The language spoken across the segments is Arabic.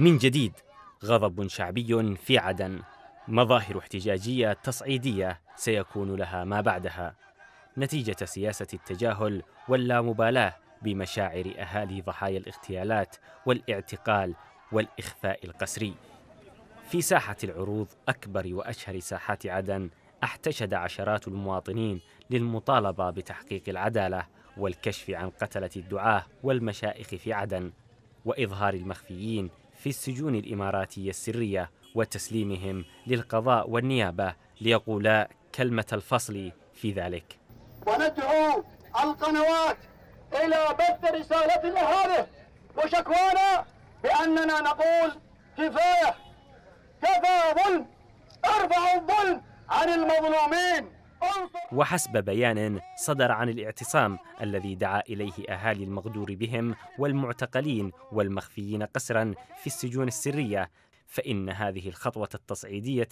من جديد غضب شعبي في عدن مظاهر احتجاجيه تصعيديه سيكون لها ما بعدها نتيجه سياسه التجاهل واللامبالاه بمشاعر اهالي ضحايا الاغتيالات والاعتقال والاخفاء القسري في ساحه العروض اكبر واشهر ساحات عدن احتشد عشرات المواطنين للمطالبه بتحقيق العداله والكشف عن قتله الدعاه والمشائخ في عدن واظهار المخفيين في السجون الإماراتية السرية وتسليمهم للقضاء والنيابة ليقولا كلمة الفصل في ذلك وندعو القنوات إلى بث رسالة هذه وشكوانا بأننا نقول كفاية كفى ظلم ارفعوا الظلم عن المظلومين وحسب بيان صدر عن الاعتصام الذي دعا اليه اهالي المغدور بهم والمعتقلين والمخفيين قسرا في السجون السريه فإن هذه الخطوة التصعيدية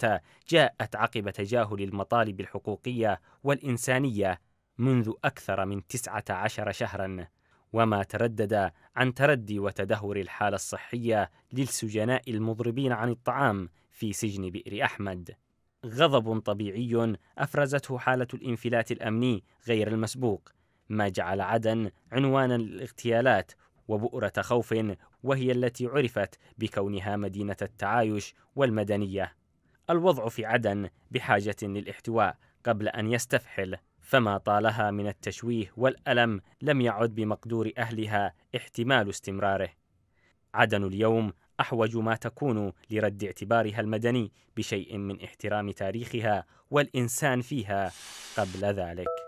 جاءت عقب تجاهل المطالب الحقوقية والإنسانية منذ أكثر من 19 شهرا وما تردد عن تردي وتدهور الحالة الصحية للسجناء المضربين عن الطعام في سجن بئر أحمد غضب طبيعي افرزته حاله الانفلات الامني غير المسبوق ما جعل عدن عنوانا للاغتيالات وبؤره خوف وهي التي عرفت بكونها مدينه التعايش والمدنيه الوضع في عدن بحاجه للاحتواء قبل ان يستفحل فما طالها من التشويه والالم لم يعد بمقدور اهلها احتمال استمراره عدن اليوم احوج ما تكون لرد اعتبارها المدني بشيء من احترام تاريخها والانسان فيها قبل ذلك